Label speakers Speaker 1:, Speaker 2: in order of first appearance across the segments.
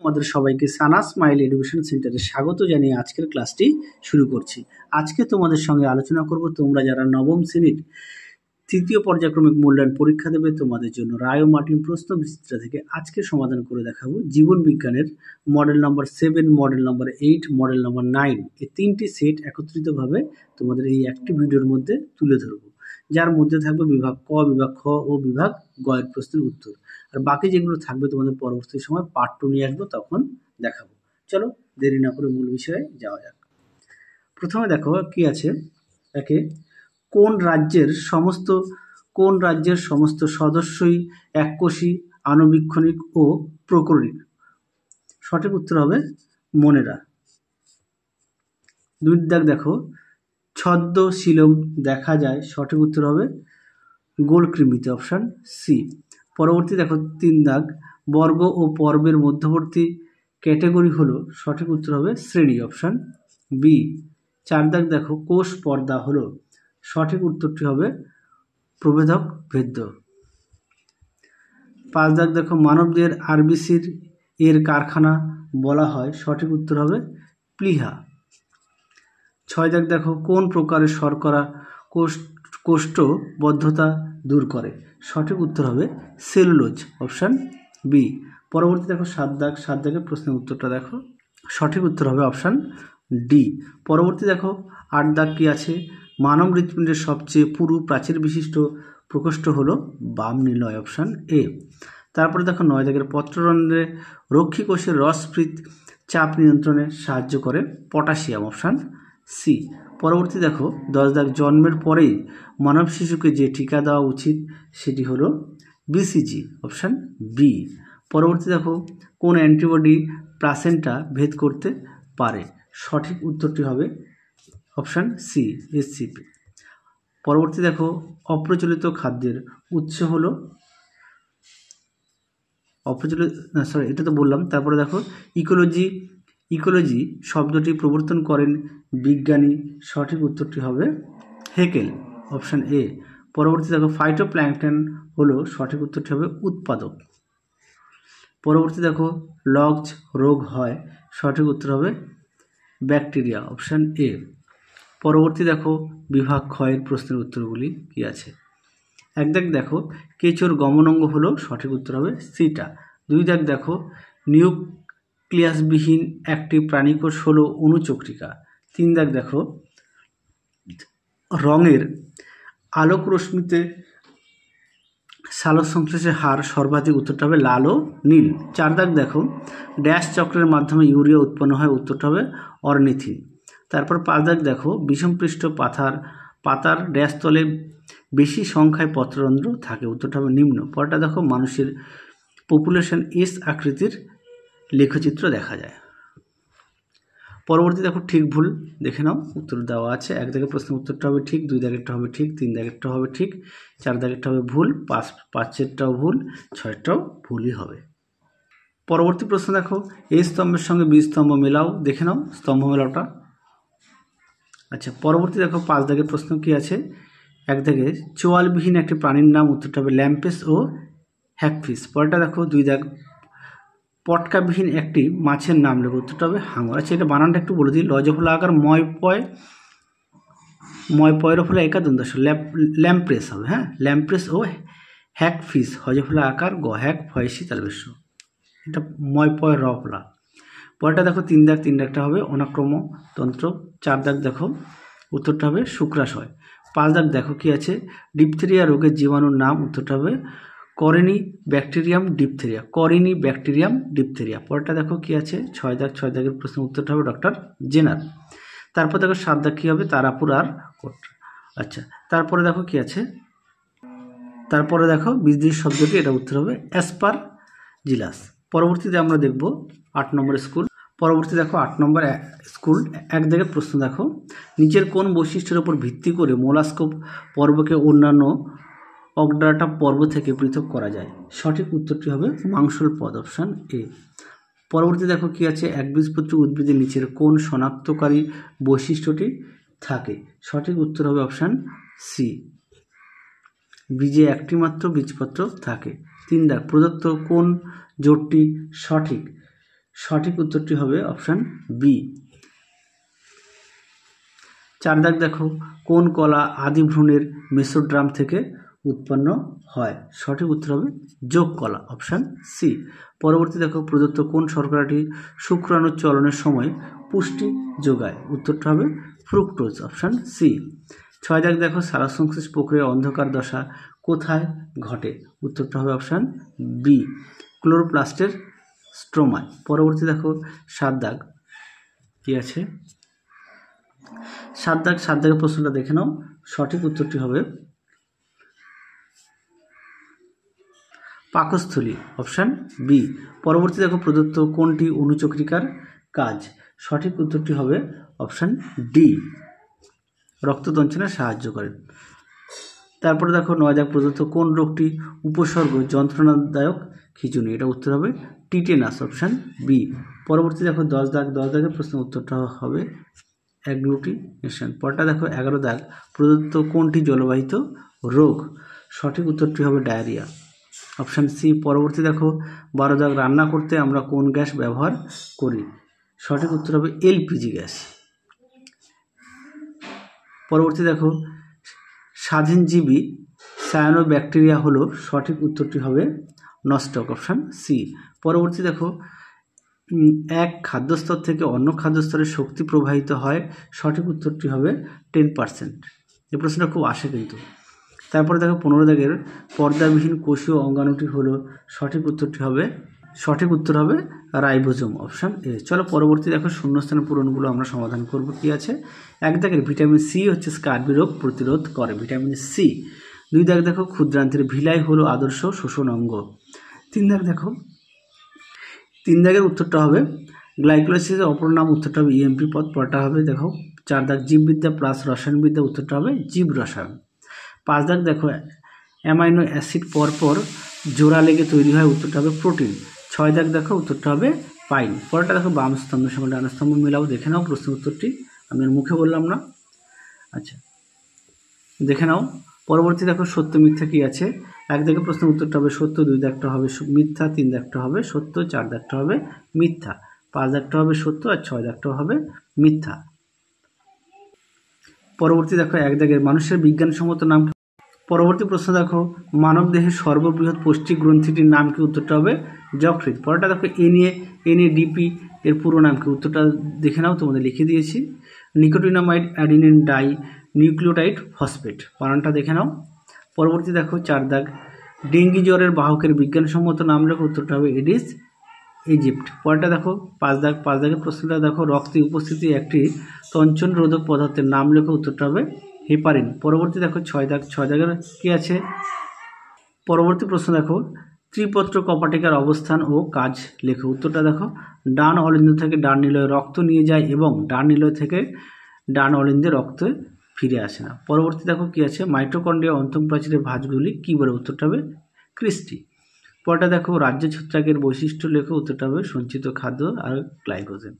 Speaker 1: আমাদের সবাইকে সানা smile education সেন্টারে স্বাগত জানিয়ে আজকের ক্লাসটি শুরু করছি আজকে তোমাদের সঙ্গে আলোচনা করব তোমরা যারা নবম শ্রেণীর তৃতীয় পর্যায়ক্রমিক মূল্যায়ন পরীক্ষা দেবে তোমাদের জন্য রায় মার্টিন প্রশ্ন বিস্তৃত থেকে আজকে সমাধান করে দেখাবো জীবন বিজ্ঞানের model number seven model number eight model number nine এই তিনটি সেট একত্রিতভাবে তোমাদের এই একটি ভিডিওর মধ্যে তুলে ধরবো যার মধ্যে থাকবে বিভাগ ক বিভাগ খ ও বিভাগ এর প্রশ্নের উত্তর আর বাকি যেগুলো থাকবে তোমাদের পরবর্তী সময় পার্ট টু নিয়ে আসবো তখন দেখাবো চলো দেরি না করে মূল বিষয়ে যাওয়া যাক প্রথমে দেখো কি আছে একে কোন রাজ্যের সমস্ত কোন রাজ্যের সমস্ত সদস্যই এককোষী আনুবীক্ষণিক ও প্রকরণিক সঠিক উত্তর হবে মনেরা দুই দাগ দেখো ছদ্ম শিলং দেখা যায় সঠিক উত্তর হবে গোলকৃমিতে অপশান সি পরবর্তী দেখো তিন দাগ বর্গ ও পর্বের মধ্যবর্তী ক্যাটেগরি হলো সঠিক উত্তর হবে শ্রেণী অপশান বি চার দাগ দেখো কোষ পর্দা হলো সঠিক উত্তরটি হবে প্রভেদক ভেদ্য পাঁচ দাগ দেখো মানবদের আরবিসির এর কারখানা বলা হয় সঠিক উত্তর হবে প্লিহা ছয় দাগ দেখো কোন প্রকারের শর্করা কোষ কোষ্ঠবদ্ধতা দূর করে সঠিক উত্তর হবে সেলুলোজ অপশান বি পরবর্তী দেখো সাত দাগ সাত দাগের প্রশ্নের উত্তরটা দেখো সঠিক উত্তর হবে অপশান ডি পরবর্তী দেখো আট দাগ কী আছে মানব হৃৎপিণ্ডের সবচেয়ে পুরু প্রাচীর বিশিষ্ট প্রকোষ্ঠ হলো বাম নির্ণয় অপশান এ তারপরে দেখো নয় দাগের পত্ররন্ধ্রে রক্ষী কোষের রসপ্রীত চাপ নিয়ন্ত্রণে সাহায্য করে পটাশিয়াম অপশান সি পরবর্তী দেখো দশ দাগ জন্মের পরেই মানব শিশুকে যে টিকা দেওয়া উচিত সেটি হলো বিসিজি অপশান বি পরবর্তী দেখো কোন অ্যান্টিবডি প্লাসেন্টা ভেদ করতে পারে সঠিক উত্তরটি হবে অপশান সি এসসিপি পরবর্তী দেখো অপ্রচলিত খাদ্যের উৎস হলো অপ্রচলিত সরি এটা তো বললাম তারপরে দেখো ইকোলজি ইকোলজি শব্দটি প্রবর্তন করেন বিজ্ঞানী সঠিক উত্তরটি হবে হেকেল অপশান এ পরবর্তী দেখো ফাইটো প্ল্যাঙ্কটন হলো সঠিক উত্তরটি হবে উৎপাদক পরবর্তী দেখো লগ্জ রোগ হয় সঠিক উত্তর হবে ব্যাকটেরিয়া অপশান এ পরবর্তী দেখো বিভাগ ক্ষয়ের প্রশ্নের উত্তরগুলি কী আছে এক দাগ দেখো কেচোর গমনঙ্গ হলো সঠিক উত্তর হবে সিটা দুই দাগ দেখো নিউক ক্লিয়াসবিহীন একটি প্রাণীকোষ হল অনুচক্রিকা তিন দাগ দেখো রঙের আলোক রশ্মিতে সালোকসংশ্লেষের হার সর্বাধিক উত্তরটা হবে লাল ও নীল চার দাগ দেখো ড্যাশ চক্রের মাধ্যমে ইউরিয়া উৎপন্ন হয় উত্তরটা হবে অর্নিথিন তারপর পাঁচ দাগ দেখো বিষমপৃষ্ঠ পাথার পাতার ড্যাশ তলে বেশি সংখ্যায় পত্ররন্ধ্র থাকে উত্তরটা হবে নিম্ন পরটা দেখো মানুষের পপুলেশন এস আকৃতির লেখচিত্র দেখা যায় পরবর্তী দেখো ঠিক ভুল দেখে নাও উত্তর দেওয়া আছে এক দাগের প্রশ্নের উত্তরটা হবে ঠিক দুই দাগেরটা হবে ঠিক তিন দাগেরটা হবে ঠিক চার দাগেরটা হবে ভুল পাঁচ পাঁচেরটাও ভুল ছয়টাও ভুলই হবে পরবর্তী প্রশ্ন দেখো এই স্তম্ভের সঙ্গে বি স্তম্ভ মেলাও দেখে নাও স্তম্ভ মেলাওটা আচ্ছা পরবর্তী দেখো পাঁচ দাগের প্রশ্ন কি আছে এক দাগে চোয়ালবিহীন একটি প্রাণীর নাম উত্তরটা হবে ল্যাম্পেস ও হ্যাকফিস পরেরটা দেখো দুই দাগ পটকাবিহীন একটি মাছের নাম লেখো উত্তরটা হবে হাঙর আচ্ছা এটা বানানটা একটু বলে দিই লজফলা আকার ময় পয় ময় পয়ের ফলে একাদশ ল্যাম্প ল্যাম্প্রেস হবে হ্যাঁ ল্যাম্প্রেস ও হ্যাক ফিস হজফলা আকার গ হ্যাক ফয়সি তালবেশ্য এটা ময় পয় রফলা পরেরটা দেখো তিন দাগ তিন দাগটা হবে অনাক্রম তন্ত্র চার দাগ দেখো উত্তরটা হবে শুক্রাশয় পাঁচ দাগ দেখো কি আছে ডিপথেরিয়া রোগের জীবাণুর নাম উত্তরটা হবে Corynebacterium diphtheriae Corynebacterium diphtheriae পরেরটা দেখো কি আছে ছয় দাগ ছয় দাগের প্রশ্নের উত্তরটা হবে ডক্টর জেনার তারপর দেখো সাত দাগ কী হবে তারাপুর আর আচ্ছা তারপরে দেখো কি আছে তারপরে দেখো বিদ্যুৎ শব্দটি এটা উত্তর হবে অ্যাসপার জিলাস পরবর্তীতে আমরা দেখব আট নম্বর স্কুল পরবর্তী দেখো আট নম্বর স্কুল এক দিকে প্রশ্ন দেখো নিচের কোন বৈশিষ্ট্যের উপর ভিত্তি করে মোলাস্কোপ পর্বকে অন্যান্য অগ্রাটা পর্ব থেকে পৃথক করা যায় সঠিক উত্তরটি হবে মাংসল পদ অপশান এ পরবর্তী দেখো কি আছে একবীজপত্রী উদ্ভিদের নিচের কোন শনাক্তকারী বৈশিষ্ট্যটি থাকে সঠিক উত্তর হবে অপশান সি বীজে একটি মাত্র বীজপত্র থাকে তিন দাগ প্রদত্ত কোন জোটটি সঠিক সঠিক উত্তরটি হবে অপশান বি চার দাগ দেখো কোন কলা আদি মেসোড্রাম থেকে উৎপন্ন হয় সঠিক উত্তর হবে যোগ কলা অপশান সি পরবর্তী দেখো প্রদত্ত কোন শর্করাটি শুক্রাণু চলনের সময় পুষ্টি যোগায় উত্তরটা হবে ফ্রুক্টোজ অপশান সি ছয় দাগ দেখো সারা সংশ্লেষ প্রক্রিয়া অন্ধকার দশা কোথায় ঘটে উত্তরটা হবে অপশান বি ক্লোরোপ্লাস্টের স্ট্রোমায় পরবর্তী দেখো সাত দাগ কী আছে সাত দাগ সাত দাগের প্রশ্নটা দেখে নাও সঠিক উত্তরটি হবে পাকস্থলী অপশান বি পরবর্তী দেখো প্রদত্ত কোনটি অনুচক্রিকার কাজ সঠিক উত্তরটি হবে অপশান ডি রক্ততঞ্চনে সাহায্য করে তারপরে দেখো নয় দেখ প্রদত্ত কোন রোগটি উপসর্গ যন্ত্রণাদায়ক খিচুনি এটা উত্তর হবে টিটেনাস অপশান বি পরবর্তী দেখো দশ দাগ দশ দাগের প্রশ্ন উত্তরটা হবে নেশন পরটা দেখো এগারো দাগ প্রদত্ত কোনটি জলবাহিত রোগ সঠিক উত্তরটি হবে ডায়রিয়া অপশান সি পরবর্তী দেখো বারো দাগ রান্না করতে আমরা কোন গ্যাস ব্যবহার করি সঠিক উত্তর হবে এলপিজি গ্যাস পরবর্তী দেখো স্বাধীনজীবী সায়ানো ব্যাকটেরিয়া হলো সঠিক উত্তরটি হবে নস্টক অপশান সি পরবর্তী দেখো এক খাদ্যস্তর থেকে অন্য খাদ্যস্তরে শক্তি প্রবাহিত হয় সঠিক উত্তরটি হবে টেন পার্সেন্ট এই প্রশ্নটা খুব আসে কিন্তু তারপরে দেখো পনেরো দাগের পর্দাবিহীন কোষীয় অঙ্গাণুটি হলো সঠিক উত্তরটি হবে সঠিক উত্তর হবে রাইবোজোম অপশান এ চলো পরবর্তী দেখো শূন্যস্থান পূরণগুলো আমরা সমাধান করব কি আছে এক দাগের ভিটামিন সি হচ্ছে স্কার্বি রোগ প্রতিরোধ করে ভিটামিন সি দুই দাগ দেখো ক্ষুদ্রান্তের ভিলাই হলো আদর্শ শোষণ অঙ্গ তিন দাগ দেখো তিন দাগের উত্তরটা হবে গ্লাইকোলাইসিসের অপর নাম উত্তরটা হবে ইএমপি e পথ পড়াটা হবে দেখো চার দাগ জীববিদ্যা প্লাস রসায়নবিদ্যা উত্তরটা হবে জীব রসায়ন পাঁচ দাগ দেখো অ্যামাইনো অ্যাসিড পরপর জোড়া লেগে তৈরি হয় উত্তরটা হবে প্রোটিন ছয় দাগ দেখো উত্তরটা হবে পাইন পরেরটা দেখো বাম স্তম্ভ সঙ্গে ডান স্তম্ভ মিলাও দেখে নাও প্রশ্ন উত্তরটি আমি মুখে বললাম না আচ্ছা দেখে নাও পরবর্তী দেখো সত্য মিথ্যা কী আছে এক দাগে প্রশ্ন উত্তরটা হবে সত্য দুই দাগটা হবে মিথ্যা তিন দাগটা হবে সত্য চার দাগটা হবে মিথ্যা পাঁচ দাগটা হবে সত্য আর ছয় দাগটা হবে মিথ্যা পরবর্তী দেখো এক দাগের মানুষের বিজ্ঞানসম্মত নাম পরবর্তী প্রশ্ন দেখো মানব দেহের সর্ববৃহৎ পুষ্টি গ্রন্থিটির নাম কি উত্তরটা হবে যকৃত পরেরটা দেখো এ এ ডিপি এর পুরো নাম কি উত্তরটা দেখে নাও তোমাদের লিখে দিয়েছি nicotinamide adenine dinucleotide phosphate বানানটা দেখে নাও পরবর্তী দেখো চার দাগ ডেঙ্গি জ্বরের বাহকের বিজ্ঞানসম্মত নাম লেখো উত্তরটা হবে এডিস ইজিপ্ট পরেরটা দেখো পাঁচ দাগ পাঁচ দাগের প্রশ্নটা দেখো রক্তে উপস্থিতি একটি তঞ্চন রোধক পদার্থের নাম লেখো উত্তরটা হবে হেপারিন পরবর্তী দেখো ছয় দাগ ছয় দাগের কী আছে পরবর্তী প্রশ্ন দেখো ত্রিপত্র কপাটিকার অবস্থান ও কাজ লেখো উত্তরটা দেখো ডান অলিন্দ থেকে ডান নিলয়ে রক্ত নিয়ে যায় এবং ডান নিলয় থেকে ডান অলিন্দে রক্তে ফিরে আসে না পরবর্তী দেখো কী আছে মাইট্রোকন্ডিয়া অন্তম প্রাচীরের ভাঁজগুলি কী বলে উত্তরটা হবে ক্রিস্টি পরটা দেখো রাজ্য ছত্রাকের বৈশিষ্ট্য লেখো উত্তরটা হবে সঞ্চিত খাদ্য আর গ্লাইকোজেন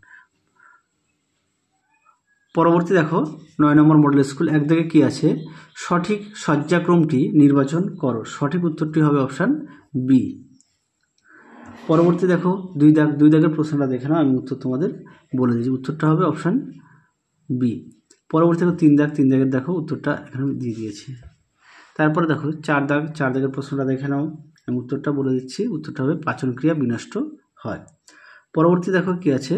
Speaker 1: পরবর্তী দেখো নয় নম্বর মডেল স্কুল একদিকে কি আছে সঠিক শয্যাক্রমটি নির্বাচন করো সঠিক উত্তরটি হবে অপশান বি পরবর্তী দেখো দুই দাগ দুই দাগের প্রশ্নটা দেখে নাও আমি উত্তর তোমাদের বলে দিচ্ছি উত্তরটা হবে অপশান বি পরবর্তী দেখো তিন দাগ তিন দাগের দেখো উত্তরটা এখানে দিয়ে দিয়েছি তারপরে দেখো চার দাগ চার দাগের প্রশ্নটা দেখে নাও আমি উত্তরটা বলে দিচ্ছি উত্তরটা হবে পাচন ক্রিয়া বিনষ্ট হয় পরবর্তী দেখো কি আছে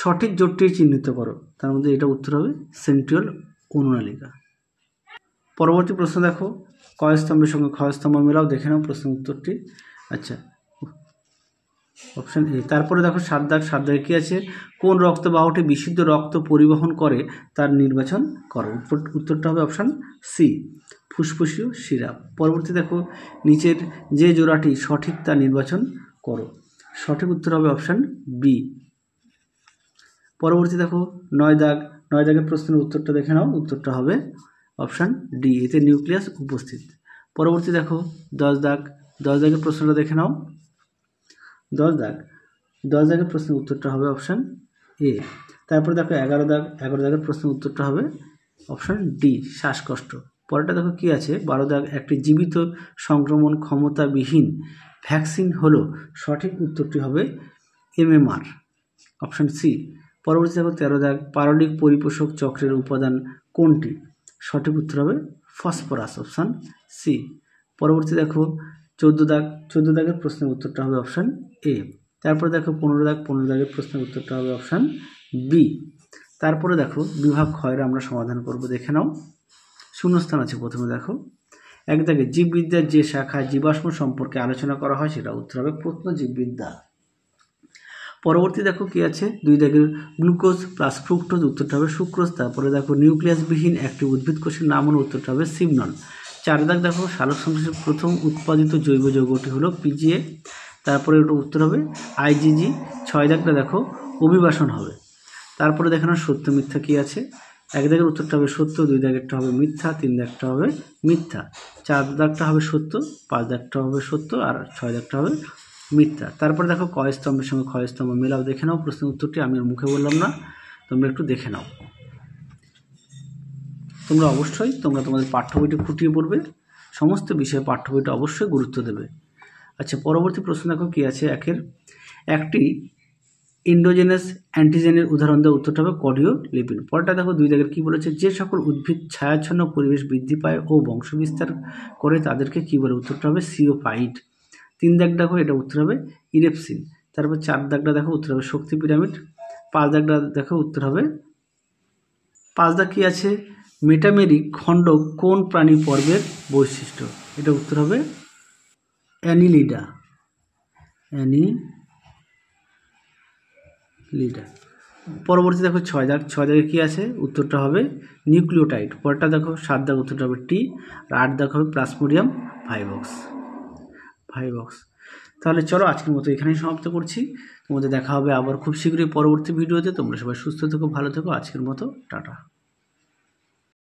Speaker 1: সঠিক জোটটি চিহ্নিত করো তার মধ্যে এটা উত্তর হবে সেন্ট্রিয়াল অনুনালিকা পরবর্তী প্রশ্ন দেখো স্তম্ভের সঙ্গে ক্ষয়স্তম্ভ মেলাও দেখে নাও প্রশ্ন উত্তরটি আচ্ছা অপশান এ তারপরে দেখো সাত দাগ সাত দাগে কী আছে কোন রক্তবাহটি বিশুদ্ধ রক্ত পরিবহন করে তার নির্বাচন করো উত্তরটা হবে অপশান সি ফুসফুসীয় শিরা পরবর্তী দেখো নিচের যে জোড়াটি সঠিক তা নির্বাচন করো সঠিক উত্তর হবে অপশান বি পরবর্তী দেখো নয় দাগ নয় দাগের প্রশ্নের উত্তরটা দেখে নাও উত্তরটা হবে অপশান ডি এতে নিউক্লিয়াস উপস্থিত পরবর্তী দেখো দশ দাগ দশ দাগের প্রশ্নটা দেখে নাও দশ দাগ দশ দাগের প্রশ্নের উত্তরটা হবে অপশান এ তারপরে দেখো এগারো দাগ এগারো দাগের প্রশ্নের উত্তরটা হবে অপশান ডি শ্বাসকষ্ট পরেরটা দেখো কী আছে বারো দাগ একটি জীবিত সংক্রমণ ক্ষমতাবিহীন ভ্যাকসিন হল সঠিক উত্তরটি হবে এমএমআর অপশান সি পরবর্তী দেখো তেরো দাগ পারলিক পরিপোষক চক্রের উপাদান কোনটি সঠিক উত্তর হবে ফসফরাস অপশান সি পরবর্তী দেখো চোদ্দ দাগ চোদ্দো দাগের প্রশ্নের উত্তরটা হবে অপশান এ তারপরে দেখো পনেরো দাগ পনেরো দাগের প্রশ্নের উত্তরটা হবে অপশান বি তারপরে দেখো বিভাগ ক্ষয়ের আমরা সমাধান করব দেখে নাও শূন্যস্থান আছে প্রথমে দেখো এক দাগে জীববিদ্যার যে শাখা জীবাশ্ম সম্পর্কে আলোচনা করা হয় সেটা উত্তর হবে প্রত্ন জীববিদ্যা পরবর্তী দেখো কি আছে দুই দাগের গ্লুকোজ প্লাস ফ্রুক্টোজ উত্তরটা হবে সুক্রোজ তারপরে দেখো নিউক্লিয়াসবিহীন একটি উদ্ভিদ কোষের নাম হলো উত্তরটা হবে সিমনন চার দাগ দেখো সালোক সংশ্লেষের প্রথম উৎপাদিত জৈব যৌগটি হলো পিজিএ তারপরে ওটা উত্তর হবে আইজিজি ছয় দাগটা দেখো অভিবাসন হবে তারপরে দেখানো সত্য মিথ্যা কী আছে এক দাগের উত্তরটা হবে সত্য দুই দাগেরটা হবে মিথ্যা তিন দাগটা হবে মিথ্যা চার দাগটা হবে সত্য পাঁচ দাগটা হবে সত্য আর ছয় দাগটা হবে মিথ্যা তারপরে দেখো কয় স্তম্ভের সঙ্গে ক্ষয় স্তম্ভ মেলাও দেখে নাও প্রশ্নের উত্তরটি আমি মুখে বললাম না তোমরা একটু দেখে নাও তোমরা অবশ্যই তোমরা তোমাদের পাঠ্য বইটি ফুটিয়ে পড়বে সমস্ত বিষয়ে পাঠ্য বইটা অবশ্যই গুরুত্ব দেবে আচ্ছা পরবর্তী প্রশ্ন দেখো কী আছে একের একটি ইন্ডোজেনাস অ্যান্টিজেনের উদাহরণ দেওয়া উত্তরটা হবে কডিও লিপিন পরটা দেখো দুই দাগের কী বলেছে যে সকল উদ্ভিদ ছায়াচ্ছন্ন পরিবেশ বৃদ্ধি পায় ও বংশবিস্তার করে তাদেরকে কী বলে উত্তরটা হবে সিও ফাইট তিন দাগ দেখো এটা উত্তর হবে ইরেপসিন তারপর চার দাগটা দেখো উত্তর হবে শক্তি পিরামিড পাঁচ দাগটা দেখো উত্তর হবে পাঁচ দাগ কী আছে মেটামেরি খণ্ড কোন প্রাণী পর্বের বৈশিষ্ট্য এটা উত্তর হবে অ্যানিলিডা অ্যানি লিডা পরবর্তী দেখো ছয় দাগ ছয় দাগে কী আছে উত্তরটা হবে নিউক্লিওটাইড পরটা দেখো সাত দাগ উত্তরটা হবে টি আর আট দাগ হবে প্লাসমোডিয়াম ফাইবক্স ফাইবক্স তাহলে চলো আজকের মতো এখানেই সমাপ্ত করছি তোমাদের দেখা হবে আবার খুব শীঘ্রই পরবর্তী ভিডিওতে তোমরা সবাই সুস্থ থেকো ভালো থেকো আজকের মতো টাটা